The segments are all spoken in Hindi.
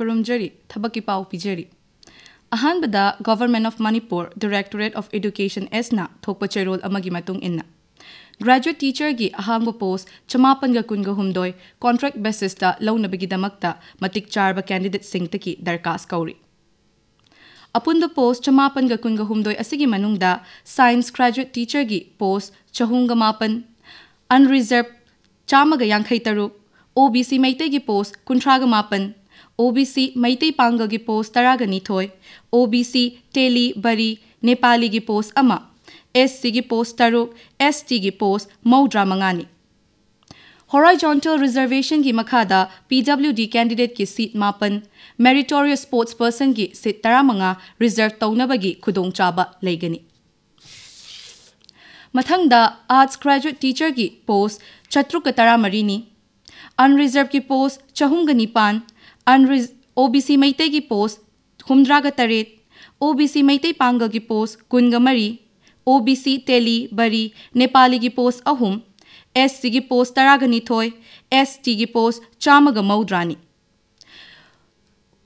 ꯈꯨꯔꯨꯝꯖꯔꯤ ꯊꯕꯛꯀꯤ ꯄꯥꯎ ꯄꯤꯖꯔꯤ ꯑꯍꯥꯟꯕꯗ government of Manipur directorate of education ꯑꯦꯁꯅ ꯊꯣꯛꯄ ꯆꯦꯔꯣꯜ ꯑꯃꯒꯤ ꯃꯇꯨꯡ ꯏꯟꯅ ꯒ꯭ꯔꯦꯖꯨꯋꯦꯠ ꯇꯤꯆꯔꯒꯤ ꯑꯍꯥꯡꯕ ꯄꯣꯁ ꯆꯃꯥꯄꯟꯒ ꯀꯨꯟꯒ ꯍꯨꯝꯗꯣꯏ ꯀꯣꯟꯇ꯭ꯔꯦꯛ ꯕꯦꯁꯤꯁꯇ ꯂꯧꯅꯕꯒꯤꯗꯃꯛꯇ ꯃꯇꯤꯛ ꯆꯥꯔꯕ ꯀꯦꯟꯗꯤꯗꯦꯠꯁꯤꯡꯗꯒꯤ ꯗꯔꯀꯥꯁ ꯀꯧꯔꯤ ꯑꯄꯨꯟꯕ ꯄꯣꯁ ꯆꯃꯥꯄꯟꯒ ꯀꯨꯟꯒ ꯍꯨꯝꯗꯣꯏ ꯑꯁꯤꯒꯤ ꯃꯅꯨꯡꯗ ꯁꯥꯏꯟꯁ ꯒ꯭ꯔꯦꯖꯨꯋꯦꯠ ꯇꯤꯆꯔꯒꯤ ꯄꯣꯁ ꯆꯍꯨꯝꯒ ꯃꯥꯄꯟ ꯑꯟꯔꯤꯖꯔꯞ ꯆꯥꯝꯃꯒ ꯌꯥꯡꯈꯩ ꯇꯔꯨꯛ ꯑꯣ ꯕꯤ ꯁꯤ ꯃꯩꯇꯩꯒꯤ ꯄꯣꯁ ꯀꯨꯟꯊ꯭ꯔꯥꯒ ꯃꯥꯄꯟ ओ बी सी मैतई पांग की पोस् पोस्ट ओ बी सी टेली बरी नेपाली की पोस्ट अम एस सी की पोस्ट तरुक एस टी की पोस्ट मौद्रा मंगानी होराइजोंटल रिजर्वेशन की मखाद पी डब्ल्यू डी कैंडिडेट की सीट मापन मेरीटोरियल स्पोर्ट्स पर्सन की सीट तरामा रिजर्व तौनब की खुदचाबी मथंग आर्ट्स ग्रेजुएट टीचर की पोस्ट चतुक तरामरी अनरिजर्व की पोस्ट चहुंग निपान ꯑꯣ ꯕꯤ ꯁꯤ ꯃꯩꯇꯩꯒꯤ ꯄꯣꯁ ꯍꯨꯝꯗ꯭ꯔꯥꯒ ꯇꯔꯦꯠ ꯑꯣ ꯕꯤ ꯁꯤ ꯃꯩꯇꯩ ꯄꯥꯡꯒꯜꯒꯤ मरी ꯀꯨꯟꯒ ꯃꯔꯤ ꯑꯣ ꯕꯤ ꯁꯤ ꯇꯦꯂꯤ ꯕꯔꯤ ꯅꯦꯄꯥꯂꯤꯒꯤ पोस्ट ꯑꯍꯨꯝ ꯑꯦꯁ ꯁꯤꯒꯤ पोस्ट ꯇꯔꯥꯒ ꯅꯤꯊꯣꯏ ꯑꯦꯁ ꯇꯤꯒꯤ पोस्ट ꯆꯥꯝꯃꯒ ꯃꯧꯗ꯭ꯔꯥꯅꯤ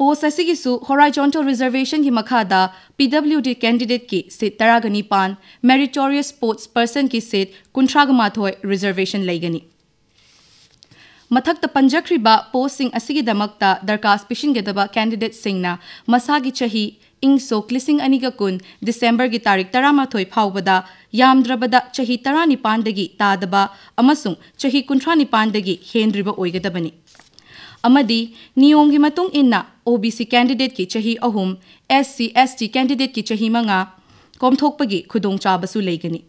पोस्ट असिगिसु हॉराइजॉन्टल रिजर्वेशन की मखादा पीडब्ल्यूडी कैंडिडेट की सीट तरग निपान मेरिटोरियस स्पोर्ट्स पर्सन की सीट कुंथ्रागमाथोय रिजर्वेशन लेगनी मथक्त पंजक्रिब पोस्ट दरकास पिशिंगदब कैंडिडेट सिंह मसागी चही सोक लिसिंग अनिग दिसेंबर की तारीख तरामाथोय फाउबद यामद्रबद चही तरा निपानदगी तादब अमसुंग चही कुंथ्रा निपानदगी हेंद्रिब ओइगदबनी अमदी की चाह अहम ओबीसी कैंडिडेट की चही अहुम की चाह मंगा कोमथोकपगी खुदोंग चाबसु लेगनी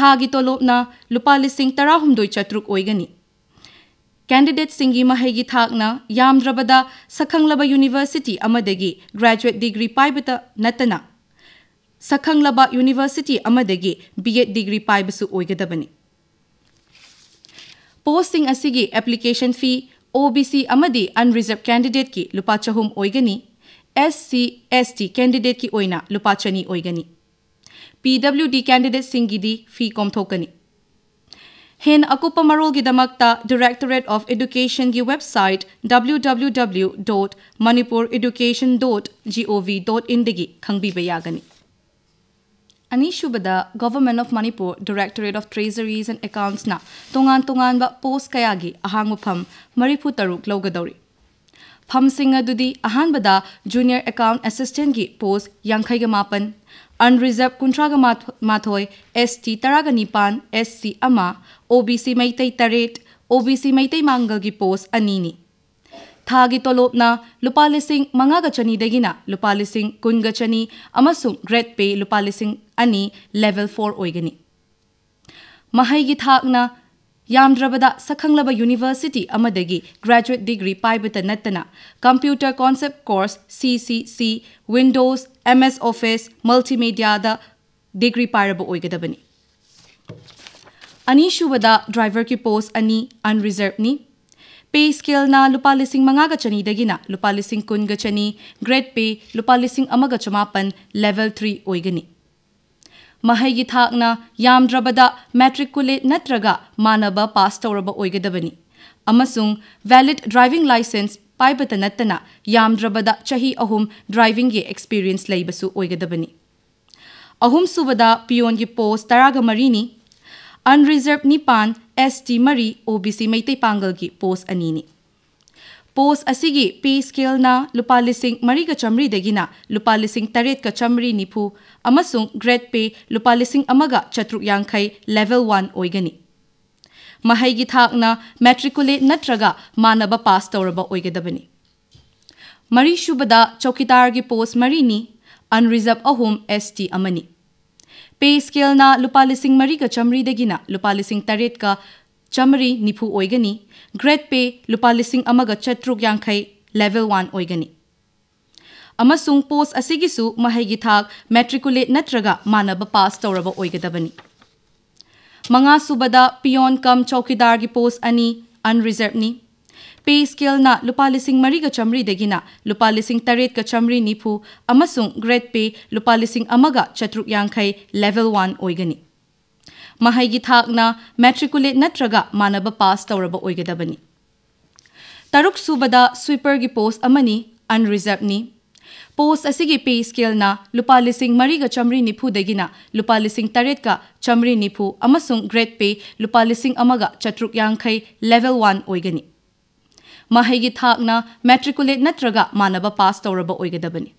थागी तोलोपना लुपा लिसिंग तरा हुम दोई चत्रुक ꯀꯦꯟꯗꯤꯗꯦꯠꯁꯤꯡꯒꯤ ꯃꯍꯩꯒꯤ ꯊꯥꯛꯅ ꯌꯥꯝꯗ꯭ꯔꯕꯗ ꯁꯛꯈꯪꯂꯕ ꯌꯨꯅꯤꯚꯔꯁꯤꯇꯤ ꯑꯃꯗꯒꯤ ꯒ꯭ꯔꯦꯖꯨꯋꯦꯠ ꯗꯤꯒ꯭ꯔꯤ ꯄꯥꯏꯕꯇ ꯅꯠꯇꯅ ꯁꯛꯈꯪꯂꯕ ꯌꯨꯅꯤꯚꯔꯁꯤꯇꯤ ꯑꯃꯗꯒꯤ ꯕꯤ ꯑꯦꯗ ꯗꯤꯒ꯭ꯔꯤ ꯄꯥꯏꯕꯁꯨ ꯑꯣꯏꯒꯗꯕꯅꯤ ꯄꯣꯁꯁꯤꯡ ꯑꯁꯤꯒꯤ ꯑꯦꯄ꯭ꯂꯤꯀꯦꯁꯟ ꯐꯤ ꯑꯣ ꯕꯤ ꯁꯤ ꯑꯃꯗꯤ ꯑꯟꯔꯤꯖꯔꯞ ꯀꯦꯟꯗꯤꯗꯦꯠꯀꯤ ꯂꯨꯄꯥ ꯆꯍꯨꯝ ꯑꯣꯏꯒꯅꯤ ꯑꯦꯁ ꯁꯤ ꯑꯦꯁ ꯇꯤ ꯀꯦꯟꯗꯤꯗꯦꯠꯀꯤ ꯑꯣꯏꯅ ꯂꯨꯄꯥ ꯆꯅꯤ ꯑꯣꯏꯒꯅꯤ ꯄꯤ ꯗꯕ꯭ꯂꯤꯎ ꯗꯤ ꯀꯦꯟꯗꯤꯗꯦꯠꯁꯤꯡꯒꯤꯗꯤ ꯐꯤ ꯀꯣꯝꯊꯣꯛꯀꯅꯤ ꯍꯦꯟ ꯑꯀꯨꯞꯄ ꯃꯔꯣꯜꯒꯤꯗꯃꯛꯇ ꯗꯤꯔꯦꯛꯇꯣꯔꯦꯠ ꯑꯣꯐ ꯑꯦꯗꯨꯀꯦꯁꯟꯒꯤ ꯋꯦꯕꯁꯥꯏꯠ www.manipur.education.gov.in-ꯗꯒꯤ ꯈꯪꯕꯤꯕ ꯌꯥꯒꯅꯤ ꯑꯅꯤꯁꯨꯕꯗ government of Manipur directorate of treasuries and ꯑꯦꯀꯥꯎꯟꯁꯅ ꯇꯣꯉꯥꯟ ꯇꯣꯉꯥꯟꯕ ꯄꯣꯁ ꯀꯌꯥꯒꯤ ꯑꯍꯥꯡꯕ ꯐꯝ ꯃꯔꯤꯐꯨ ꯇꯔꯨꯛ ꯂꯧꯒꯗꯧꯔꯤ ꯐꯝꯁꯤꯡ ꯑꯗꯨꯗꯤ ꯑꯍꯥꯟꯕꯗ ꯖꯨꯅꯤꯌꯔ ꯑꯦꯀꯥꯎꯟꯠ ꯑꯦꯁꯤꯁꯇꯦꯟꯠꯒꯤ ꯄꯣꯁ ꯌꯥꯡꯈꯩꯒ ꯃꯥꯄꯟ अनरिजर्व कुंथ्राग माथो एस टी तरग निपान एस सी अमा ओ बी सी मैतई तरेट ओ बी सी मैतई मांगल की पोस्ट अनी थागी तोलोपना लुपा लिंग मंगाग चनी दगिना लुपा लिसिंग चनी ग्रेड पे लुपा लिंग अनी फोर ओइगनी महई की यामद्रबदा सखंगलब यूनिवर्सीटी ग्रेजुएट डिग्री पाबद नत्तना computer concept course CCC Windows M S Office मल्टीमीडियाद डिग्री पाबदबनी अनीसुबद ड्राइवर की पोस्ट अनी अनरीजर्व नि पे स्केल लुप लिंग मंग चनीदना लुप लिंग कुनग चनी ग्रेड पे लुप लिंग चमापन लेवल थ्री होगनी ꯃꯍꯩꯒꯤ ꯊꯥꯛꯅ ꯌꯥꯝꯗ꯭ꯔꯕꯗ ꯃꯦꯇ꯭ꯔꯤꯀꯨꯂꯦꯠ ꯅꯠꯇ꯭ꯔꯒ ꯃꯥꯟꯅꯕ ꯄꯥꯁ ꯇꯧꯔꯕ ꯑꯣꯏꯒꯗꯕꯅꯤ ꯑꯃꯁꯨꯡ ꯚꯦꯂꯤꯗ ꯗ꯭ꯔꯥꯏꯚꯤꯡ ꯂꯥꯏꯁꯦꯟꯁ ꯄꯥꯏꯕꯇ ꯅꯠꯇꯅ ꯌꯥꯝꯗ꯭ꯔꯕꯗ ꯆꯍꯤ ꯑꯍꯨꯝ ꯗ꯭ꯔꯥꯏꯚꯤꯡꯒꯤ ꯑꯦꯛꯁꯄꯤꯔꯤꯌꯦꯟꯁ ꯂꯩꯕꯁꯨ ꯑꯣꯏꯒꯗꯕꯅꯤ ꯑꯍꯨꯝꯁꯨꯕꯗ ꯄꯤꯌꯣꯟꯒꯤ ꯄꯣꯁ ꯇꯔꯥꯒ ꯃꯔꯤꯅꯤ ꯑꯟꯔꯤꯖꯔꯞ ꯅꯤꯄꯥꯟ ꯑꯦꯁ ꯇꯤ ꯃꯔꯤ ꯑꯣ ꯕꯤ ꯁꯤ ꯃꯩꯇꯩ ꯄꯥꯡꯒꯜꯒꯤ ꯄꯣꯁ ꯑꯅꯤꯅꯤ ꯄꯣꯁ ꯑꯁꯤꯒꯤ ꯄꯤ ꯁ꯭ꯀꯦꯜꯅ ꯂꯨꯄꯥ ꯂꯤꯁꯤꯡ ꯃꯔꯤꯒ ꯆꯥꯝꯃꯔꯤꯗꯒꯤꯅ ꯂꯨꯄꯥ ꯂꯤꯁꯤꯡ ꯇꯔꯦꯠꯀ ꯆꯥꯝꯃꯔꯤ ꯅꯤꯐꯨ ꯑꯃꯁꯨꯡ ꯒ꯭ꯔꯦꯗ ꯄꯦ ꯂꯨꯄꯥ ꯂꯤꯁꯤꯡ ꯑꯃꯒ ꯆꯥꯇ꯭ꯔꯨꯛ ꯌꯥꯡꯈꯩ ꯂꯦꯚꯦꯜ ꯋꯥꯟ ꯑꯣꯏꯒꯅꯤ ꯃꯍꯩꯒꯤ ꯊꯥꯛꯅ ꯃꯦꯇ꯭ꯔꯤꯀꯨꯂꯦꯠ ꯅꯠꯇ꯭ꯔꯒ ꯃꯥꯟꯅꯕ ꯄꯥꯁ ꯇꯧꯔꯕ ꯑꯣꯏꯒꯗꯕꯅꯤ ꯃꯔꯤꯁꯨꯕꯗ ꯆꯧꯀꯤꯗꯥꯔꯒꯤ ꯄꯣꯁ ꯃꯔꯤꯅꯤ ꯑꯟꯔꯤꯖꯔꯞ ꯑꯍꯨꯝ ꯑꯦꯁ ꯇꯤ ꯑꯃꯅꯤ ꯄꯦ ꯁ꯭ꯀꯦꯜꯅ ꯂꯨꯄꯥ ꯂꯤꯁꯤꯡ ꯃꯔꯤꯒ ꯆꯥꯝꯃꯔꯤꯗꯒꯤꯅ ꯂꯨꯄꯥ ꯂꯤꯁꯤꯡ ꯇꯔꯦꯠꯀ ꯆꯥꯃꯔꯤ ꯅꯤꯐꯨ ꯑꯣꯏꯒꯅꯤ ꯒ꯭ꯔꯦꯗ ꯄꯦ ꯂꯨꯄꯥ ꯂꯤꯁꯤꯡ ꯑꯃꯒ ꯆꯥꯇ꯭ꯔꯨꯛ ꯌꯥꯡꯈꯩ ꯂꯦꯚꯦꯜ ꯋꯥꯟ ꯑꯣꯏꯒꯅꯤ ꯑꯃꯁꯨꯡ ꯄꯣꯁ ꯑꯁꯤꯒꯤꯁꯨ ꯃꯍꯩꯒꯤ ꯊꯥꯛ ꯃꯦꯇ꯭ꯔꯤꯀꯨꯂꯦꯠ ꯅꯠꯇ꯭ꯔꯒ ꯃꯥꯟꯅꯕ ꯄꯥꯁ ꯇꯧꯔꯕ ꯑꯣꯏꯒꯗꯕꯅꯤ ꯃꯉꯥꯁꯨꯕꯗ ꯄꯤꯌꯣꯟ ꯀꯝ ꯆꯧꯀꯤꯗꯥꯔꯒꯤ ꯄꯣꯁ ꯑꯅꯤ ꯑꯟꯔꯤꯖꯔꯕꯅꯤ ꯄꯦ ꯁ꯭ꯀꯦꯜꯅ ꯂꯨꯄꯥ ꯂꯤꯁꯤꯡ ꯃꯔꯤꯒ ꯆꯥꯝꯃꯔꯤꯗꯒꯤꯅ ꯂꯨꯄꯥ ꯂꯤꯁꯤꯡ ꯇꯔꯦꯠꯀ ꯆꯥꯝꯃꯔꯤ ꯅꯤꯐꯨ ꯑꯃꯁꯨꯡ ꯒ꯭ꯔꯦꯗ ꯄꯦ ꯂꯨꯄꯥ ꯂꯤꯁꯤꯡ ꯑꯃꯒ ꯆꯥꯇ꯭ꯔꯨꯛ ꯌꯥꯡꯈꯩ ꯂꯦꯚꯦꯜ ꯋꯥꯟ ꯑꯣꯏꯒꯅꯤ ꯃꯍꯩꯒꯤ ꯊꯥꯛꯅ ꯃꯦꯇ꯭ꯔꯤꯀꯨꯂꯦꯠ ꯅꯠꯇ꯭ꯔꯒ ꯃꯥꯟꯅꯕ ꯄꯥꯁ ꯇꯧꯔꯕ ꯑꯣꯏꯒꯗꯕꯅꯤ ꯇꯔꯨꯛ ꯁꯨꯕꯗ ꯁ꯭ꯋꯤꯄꯔꯒꯤ ꯄꯣꯁ ꯑꯃꯅꯤ ꯑꯟꯔꯤꯖꯔꯕꯅꯤ ꯄꯣꯁ ꯑꯁꯤꯒꯤ ꯄꯦ ꯁ꯭ꯀꯦꯜꯅ ꯂꯨꯄꯥ ꯂꯤꯁꯤꯡ ꯃꯔꯤꯒ ꯆꯥꯝꯃꯔꯤ ꯅꯤꯐꯨꯗꯒꯤꯅ ꯂꯨꯄꯥ ꯂꯤꯁꯤꯡ ꯇꯔꯦꯠꯀ ꯆꯥꯝꯃꯔꯤ ꯅꯤꯐꯨ ꯑꯃꯁꯨꯡ ꯒ꯭ꯔꯦꯗ ꯄꯦ ꯂꯨꯄꯥ ꯂꯤꯁꯤꯡ ꯑꯃꯒ ꯆꯥꯇ꯭ꯔꯨꯛ ꯌꯥꯡꯈꯩ ꯂꯦꯚꯦꯜ ꯋꯥꯟ ꯑꯣꯏꯒꯅꯤ ꯃꯍꯩꯒꯤ ꯊꯥꯛꯅ ꯃꯦꯇ꯭ꯔꯤꯀꯨꯂꯦꯠ ꯅꯠꯇ꯭ꯔꯒ ꯃꯥꯟꯅꯕ ꯄꯥꯁ ꯇꯧꯔꯕ ꯑꯣꯏꯒꯗꯕꯅꯤ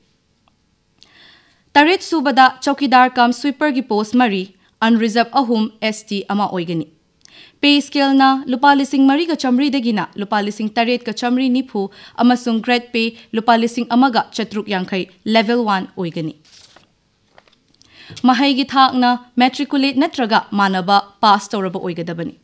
ꯇꯔꯦꯠ ꯁꯨꯕꯗ ꯆꯧꯀꯤꯗꯥꯔ ꯀꯝ ꯁ꯭ꯋꯤꯄꯔꯒꯤ ꯄꯣꯁ ꯃꯔꯤ अनरिजर्व अहम एस टी पे स्केलना लुपा लिंग मरीग चमरीदगिना लुपा लिंग तरेट चमरी निफू ग्रेड पे लुपा लिसिंग अमगा चतरुक यांखै लेवल वन ओइगनी ꯃꯍꯩꯒꯤ ꯊꯥꯛꯅ ꯃꯦꯇ꯭ꯔꯤꯀꯨꯂꯦꯠ ꯅꯠꯇ꯭ꯔꯒ ꯃꯥꯟꯅꯕ ꯄꯥꯁ ꯇꯧꯔꯕ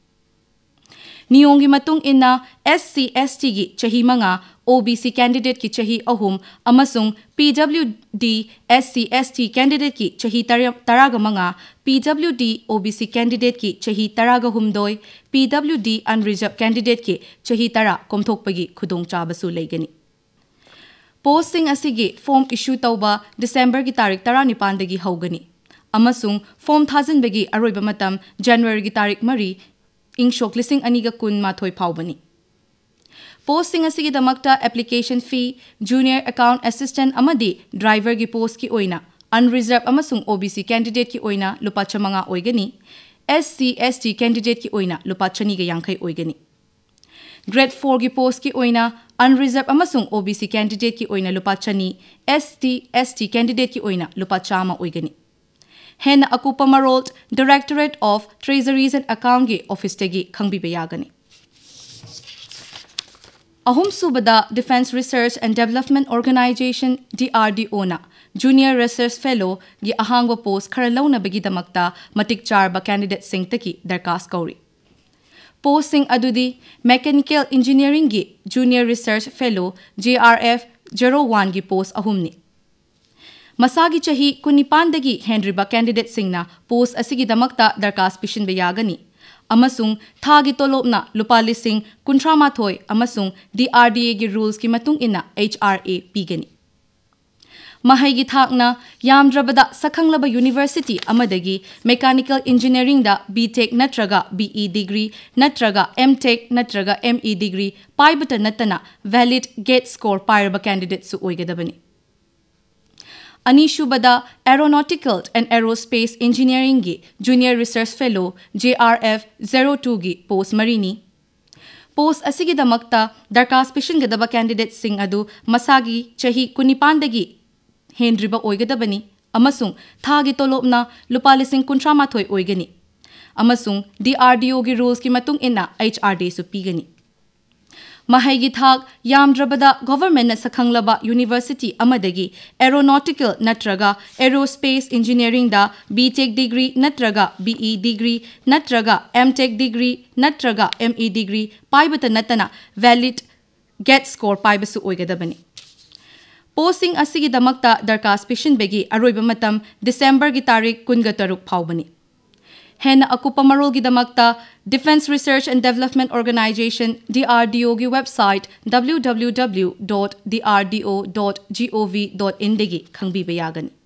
ꯅꯤꯌꯣꯝꯒꯤ ꯃꯇꯨꯡ ꯏꯟꯅ ꯑꯦꯁ ꯁꯤ ꯑꯦꯁ ꯇꯤꯒꯤ ꯆꯍꯤ ꯃꯉꯥ ꯑꯣ ꯕꯤ ꯁꯤ ꯀꯦꯟꯗꯤꯗꯦꯠꯀꯤ ꯆꯍꯤ ꯑꯍꯨꯝ ꯑꯃꯁꯨꯡ P W D S C S T ꯀꯦꯟꯗꯤꯗꯦꯠꯀꯤ ꯆꯍꯤ ꯇꯔꯥꯒ ꯃꯉꯥ ꯄꯤ ꯗꯕ꯭ꯂꯤꯎ ꯗꯤ ꯑꯣ ꯕꯤ ꯁꯤ ꯀꯦꯟꯗꯤꯗꯦꯠꯀꯤ ꯆꯍꯤ ꯇꯔꯥꯒ ꯍꯨꯝꯗꯣꯏ ꯄꯤ ꯗꯕ꯭ꯂꯤꯎ ꯗꯤ ꯑꯟꯔꯤꯖꯔꯞ ꯀꯦꯟꯗꯤꯗꯦꯠꯀꯤ ꯆꯍꯤ ꯇꯔꯥ ꯀꯣꯝꯊꯣꯛꯄꯒꯤ ꯈꯨꯗꯣꯡꯆꯥꯕꯁꯨ ꯂꯩꯒꯅꯤ ꯄꯣꯁꯁꯤꯡ ꯑꯁꯤꯒꯤ ꯐꯣꯝ ꯏꯁꯨ ꯇꯧꯕ ꯗꯤꯁꯦꯝꯕꯔꯒꯤ ꯇꯥꯔꯤꯛ ꯇꯔꯥꯅꯤꯄꯥꯟꯗꯒꯤ ꯍꯧꯒꯅꯤ ꯑꯃꯁꯨꯡ ꯐꯣꯝ ꯊꯥꯖꯤꯟꯕꯒꯤ ꯑꯔꯣꯏꯕ ꯃꯇꯝ ꯖꯅꯋꯥꯔꯤꯒꯤ ꯇꯥꯔꯤꯛ ꯃꯔꯤ ꯏꯪ ꯁꯣꯛ ꯂꯤꯁꯤꯡ ꯑꯅꯤꯒ ꯀꯨꯟ ꯃꯥꯊꯣꯏ ꯐꯥꯎꯕꯅꯤ ꯄꯣꯁꯁꯤꯡ ꯑꯁꯤꯒꯤꯗꯃꯛꯇ application fee junior account assistant ꯑꯃꯗꯤ ꯗ꯭ꯔꯥꯏꯚꯔꯒꯤ ꯄꯣꯁꯀꯤ ꯑꯣꯏꯅ ꯑꯟꯔꯤꯖꯔꯞ ꯑꯃꯁꯨꯡ ꯑꯣ ꯕꯤ ꯁꯤ ꯀꯦꯟꯗꯤꯗꯦꯠꯀꯤ ꯑꯣꯏꯅ ꯂꯨꯄꯥ ꯆꯥꯃꯉꯥ ꯑꯣꯏꯒꯅꯤ ꯑꯦꯁ ꯁꯤ ꯑꯦꯁ ꯇꯤ ꯀꯦꯟꯗꯤꯗꯦꯠꯀꯤ ꯑꯣꯏꯅ ꯂꯨꯄꯥ ꯆꯅꯤꯒ ꯌꯥꯡꯈꯩ ꯑꯣꯏꯒꯅꯤ ꯒ꯭ꯔꯦꯗ ꯐꯣꯔꯒꯤ ꯄꯣꯁꯀꯤ ꯑꯣꯏꯅ ꯑꯟꯔꯤꯖꯔꯞ ꯑꯃꯁꯨꯡ ꯑꯣ ꯕꯤ ꯁꯤ ꯀꯦꯟꯗꯤꯗꯦꯠꯀꯤ ꯑꯣꯏꯅ ꯂꯨꯄꯥ ꯆꯅꯤ ꯑꯦꯁ ꯇꯤ ꯑꯦꯁ ꯇꯤ ꯀꯦꯟꯗꯤꯗꯦꯠꯀꯤ ꯑꯣꯏꯅ ꯂꯨꯄꯥ ꯆꯥꯝꯃ ꯑꯣꯏꯒꯅꯤ ꯍꯦꯟꯅ ꯑꯀꯨꯞꯄ ꯃꯔꯣꯜ ꯗꯥꯏꯔꯦꯛꯇꯣꯔꯦꯠ ꯑꯣꯐ ꯇ꯭ꯔꯦꯖꯔꯤꯁ ꯑꯦꯟ ꯑꯦꯀꯥꯎꯟꯒꯤ ꯑꯣꯐꯤꯁꯇꯒꯤ ꯈꯪꯕꯤꯕ ꯌꯥꯒꯅꯤ ꯑꯍꯨꯝꯁꯨꯕꯗ defence research and development organisation D R D ꯑꯣꯅ ꯖꯨꯅꯤꯌꯔ ꯔꯤꯁꯔꯁ ꯐꯦꯂꯣꯒꯤ ꯑꯍꯥꯡꯕ ꯄꯣꯁ ꯈꯔ ꯂꯧꯅꯕꯒꯤꯗꯃꯛꯇ ꯃꯇꯤꯛ ꯆꯥꯔꯕ ꯀꯦꯟꯗꯤꯗꯦꯠꯁꯤꯡꯇꯒꯤ ꯗꯔꯀꯥꯁ ꯀꯧꯔꯤ ꯄꯣꯁꯁꯤꯡ ꯑꯗꯨꯗꯤ ꯃꯦꯀꯥꯅꯤꯀꯦꯜ ꯏꯟꯖꯤꯅꯤꯌꯔꯤꯡꯒꯤ junior research fellow J R F zero ꯋꯥꯟꯒꯤ ꯄꯣꯁ ꯑꯍꯨꯝꯅꯤ मसागि चही कुनिपानदगी हेनरी बा कैंडिडेट सिंगना पोस्ट असिगि दमकता दरकास पिशिन बे यागनी अमसुंग थागि तोलोपना लुपाली सिंग कुंथ्रामा थोय अमसुंग डीआरडीए गि रूल्स कि मतुंग इना एचआरए पिगनी महै गि थाकना यामद्रबदा सखंगलब यूनिवर्सिटी अमदगी मेकानिकल इंजीनियरिंग दा बीटेक नत्रगा बीई डिग्री नत्रगा एमटेक नत्रगा एमई डिग्री पाइबत नतना वैलिड गेट स्कोर पाइरब कैंडिडेट सु ओइगदबनी अनिशुबदा एरोनॉटिकल एंड एरोस्पेस इंजीनियरिंग की junior research fellow J R F zero two गी पोस्ट मरीनी पोस्ट असिगीदमकता दरखास्त पिशनगदब कैंडिडेट सिंह अदु मसागी चही कुनिपानदगी हेनरिब ओइगदबनी अमसुंग थागी तोलोपना लुपा लिसिंग कुंट्रामाथोय ओइगनी अमसुंग डीआरडीओ की रूल्स की मतुंग इन्ना एचआरडी सु पीगनी ꯃꯍꯩꯒꯤ ꯊꯥꯛ ꯌꯥꯝꯗ꯭ꯔꯕꯗ ꯒꯣꯚꯔꯟꯃꯦꯟꯠꯅ ꯁꯛꯈꯪꯂꯕ ꯌꯨꯅꯤꯚꯔꯁꯤꯇꯤ ꯑꯃꯗꯒꯤ ꯑꯦꯔꯣꯅꯣꯇꯤꯀꯦꯜ ꯅꯠꯇ꯭ꯔꯒ ꯑꯦꯔꯣꯁ꯭ꯄꯦꯁ ꯏꯟꯖꯤꯅꯤꯌꯔꯤꯡꯗ ꯕꯤ ꯇꯦꯛ ꯗꯤꯒ꯭ꯔꯤ ꯅꯠꯇ꯭ꯔꯒ ꯕꯤ ꯏ ꯗꯤꯒ꯭ꯔꯤ ꯅꯠꯇ꯭ꯔꯒ ꯑꯦꯝ ꯇꯦꯛ ꯗꯤꯒ꯭ꯔꯤ ꯅꯠꯇ꯭ꯔꯒ ꯑꯦꯝ ꯏ ꯗꯤꯒ꯭ꯔꯤ ꯄꯥꯏꯕꯇ ꯅꯠꯇꯅ ꯚꯦꯂꯤꯗ ꯒꯦꯠ ꯁ꯭ꯀꯣꯔ ꯄꯥꯏꯕꯁꯨ ꯑꯣꯏꯒꯗꯕꯅꯤ ꯄꯣꯁꯁꯤꯡ ꯑꯁꯤꯒꯤꯗꯃꯛꯇ ꯗꯔꯀꯥꯁ ꯄꯤꯁꯤꯟꯕꯒꯤ ꯑꯔꯣꯏꯕ ꯃꯇꯝ ꯗꯤꯁꯦꯝꯕꯔꯒꯤ ꯇꯥꯔꯤꯛ ꯀꯨꯟꯒ ꯇꯔꯨꯛ ꯐꯥꯎꯕꯅꯤ ꯍꯦꯟꯅ ꯑꯀꯨꯞꯄ ꯃꯔꯣꯜꯒꯤꯗꯃꯛꯇ defence research and development organisation ꯗꯤꯑꯥꯔꯗꯤꯑꯣꯒꯤ website W W W dot DRDO dot G O V dot ꯏꯟꯗꯒꯤ ꯈꯪꯕꯤꯕ ꯌꯥꯒꯅꯤ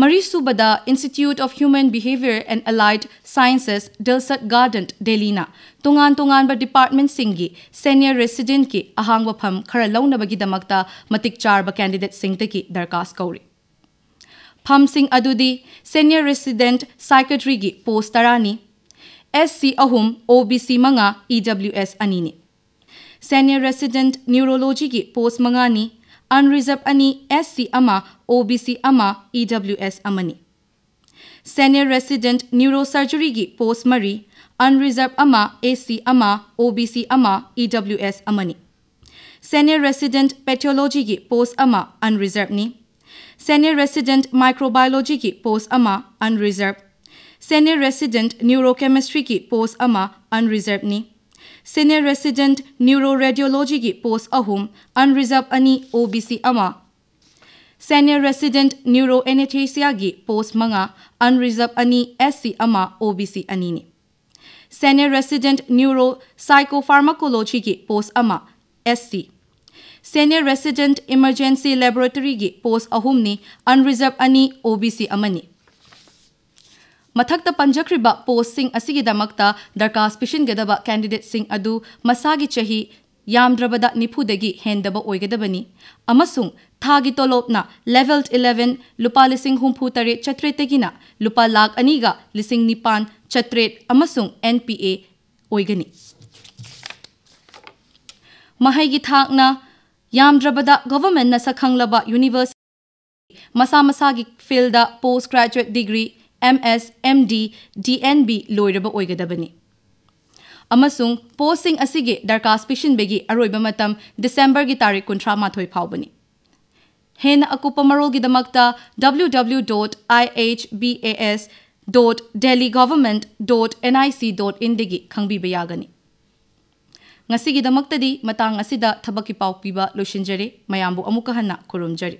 ಮರಿಸುಬದ institute of human behaviour and allied sciences Dilshad garden ಡೆಲ್ಲಿನ ತೋꯉಾꯟ ತೋꯉꯥꯟꯕ ಡಿಪಾರ್ಟ್ಮೆಂಟ್ಸಿಂಗಿ ಸೆನಿಯರ್ ರೆಸಿಡೆಂಟ್ಗೆ ಅಹಾಂಗ್ವ ಫಮ್ ಖರ ಲೌನಬಗಿದಮಕ್ತ ಮತಿಕ್ ಚಾರ್ಬ ಕ್ಯಾಂಡಿಡೇಟ್ಸಿಂಗ್ದಗಿ ದರ್ಖಾಸ್ ಕೌರಿ ꯐꯝꯁꯤꯡ ꯑꯗꯨꯗꯤ ꯁꯦꯅꯤꯌꯔ ꯔꯦꯁꯤꯗꯦꯟꯠ ꯁꯥꯏꯀꯦꯇ꯭ꯔꯤꯒꯤ ꯄꯣꯁ ꯇꯔꯥꯅꯤ ꯑꯦꯁ ꯁꯤ ꯑꯍꯨꯝ ꯑꯣ ꯕꯤ ꯁꯤ ꯃꯉꯥ ꯏ ꯗꯕ꯭ꯂꯤꯎ ꯑꯦꯁ ꯑꯅꯤꯅꯤ ꯁꯦꯅꯤꯌꯔ ꯔꯦꯁꯤꯗꯦꯟꯠ ꯅ꯭ꯌꯨꯔꯣꯂꯣꯖꯤꯒꯤ ꯄꯣꯁ ꯃꯉꯥꯅꯤ ꯑꯟꯔꯤꯖꯔꯞ ꯑꯅꯤ ꯑꯦꯁ ꯁꯤ ꯑꯃ ꯑꯣ ꯕꯤ ꯁꯤ ꯑꯃ ꯏ ꯗꯕ꯭ꯂꯤꯎ ꯑꯦꯁ ꯑꯃꯅꯤ ꯁꯦꯅꯤꯌꯔ ꯔꯦꯁꯤꯗꯦꯟꯠ ꯅ꯭ꯌꯨꯔꯣꯁꯔꯖꯔꯤꯒꯤ ꯄꯣꯁ ꯃꯔꯤ ꯑꯟꯔꯤꯖꯔꯞ ꯑꯃ ꯑꯦ ꯁꯤ ꯑꯃ ꯑꯣ ꯕꯤ ꯁꯤ ꯑꯃ ꯏ ꯗꯕ꯭ꯂꯤꯎ ꯑꯦꯁ ꯑꯃꯅꯤ ꯁꯦꯅꯤꯌꯔ ꯔꯦꯁꯤꯗꯦꯟꯠ ꯄꯦꯊꯤꯌꯣꯂꯣꯖꯤꯒꯤ ꯄꯣꯁ ꯑꯃ ꯑꯟꯔꯤꯖꯔꯞꯅꯤ सैनियर रेसीडेंट माइक्रोबायोलॉजी की पोस्ट अमा अनरिजर्व रेसीडेंट रेसिडेंट न्यूरोकेमिस्ट्री की पोस्ट अमा अनरिजर्व नी सीनियर रेसिडेंट न्यूरो रेडियोलॉजी की पोस्ट अहुम अनरिजर्व अनी ओ बी सी अमा सैनियर रेसिडेंट न्यूरो एनेथेसिया की पोस्ट मंगा अनरिजर्व अनी S C O B C अनी ने सैनियर न्यूरो साइकोफार्माकोलॉजी की post S C senior resident emergency ꯂꯦꯕꯣꯔꯦꯇꯔꯤꯒꯤ ꯄꯣꯁ ꯑꯍꯨꯝꯅꯤ ꯑꯟꯔꯤꯖꯔꯞ ꯑꯅꯤ ꯑꯣ ꯕꯤ ꯁꯤ ꯑꯃꯅꯤ ꯃꯊꯛꯇ ꯄꯟꯖꯈ꯭ꯔꯤꯕ ꯄꯣꯁꯁꯤꯡ ꯑꯁꯤꯒꯤꯗꯃꯛꯇ ꯗꯔꯀꯥꯁ ꯄꯤꯁꯤꯟꯒꯗꯕ ꯀꯦꯟꯗꯤꯗꯦꯠꯁꯤꯡ ꯑꯗꯨ ꯃꯁꯥꯒꯤ ꯆꯍꯤ ꯌꯥꯝꯗ꯭ꯔꯕꯗ ꯅꯤꯐꯨꯗꯒꯤ ꯍꯦꯟꯗꯕ ꯑꯣꯏꯒꯗꯕꯅꯤ ꯑꯃꯁꯨꯡ ꯊꯥꯒꯤ ꯇꯣꯂꯣꯞꯅ ꯂꯦꯚꯦꯜ ꯏꯂꯦꯚꯦꯟ ꯂꯨꯄꯥ ꯂꯤꯁꯤꯡ ꯍꯨꯝꯐꯨ ꯇꯔꯦꯠ ꯆꯥꯇ꯭ꯔꯦꯠꯇꯒꯤꯅ ꯂꯨꯄꯥ ꯂꯥꯈ ꯑꯅꯤꯒ ꯂꯤꯁꯤꯡ ꯅꯤꯄꯥꯟ ꯆꯥꯇ꯭ꯔꯦꯠ ꯑꯃꯁꯨꯡ ꯑꯦꯟ ꯄꯤ ꯑꯦ ꯑꯣꯏꯒꯅꯤ ꯃꯍꯩꯒꯤ ꯊꯥꯛꯅ यामद्रबदा गवर्नमेंट सखंगलब यूनिवर्स मसा मसा field post graduate degree M S M D D N B लोरब होगदबनी पोस्ट दरकास पीछे अरब डिसेंबर की तारीख कुंथ्रामाथो फावनी हेन अकूप मरोल की दमक W W dot I H B A S dot Delhi government dot N I C dot in खबीब यागनी ꯉꯁꯤꯒꯤꯗꯃꯛꯇꯗꯤ ꯃꯇꯥꯡ ꯑꯁꯤꯗ ꯊꯕꯛꯀꯤ ꯄꯥꯎ ꯄꯤꯕ ꯂꯣꯏꯁꯤꯟꯖꯔꯦ ꯃꯌꯥꯝꯕꯨ ꯑꯃꯨꯛꯀ ꯍꯟꯅ ꯈꯨꯔꯨꯝꯖꯔꯤ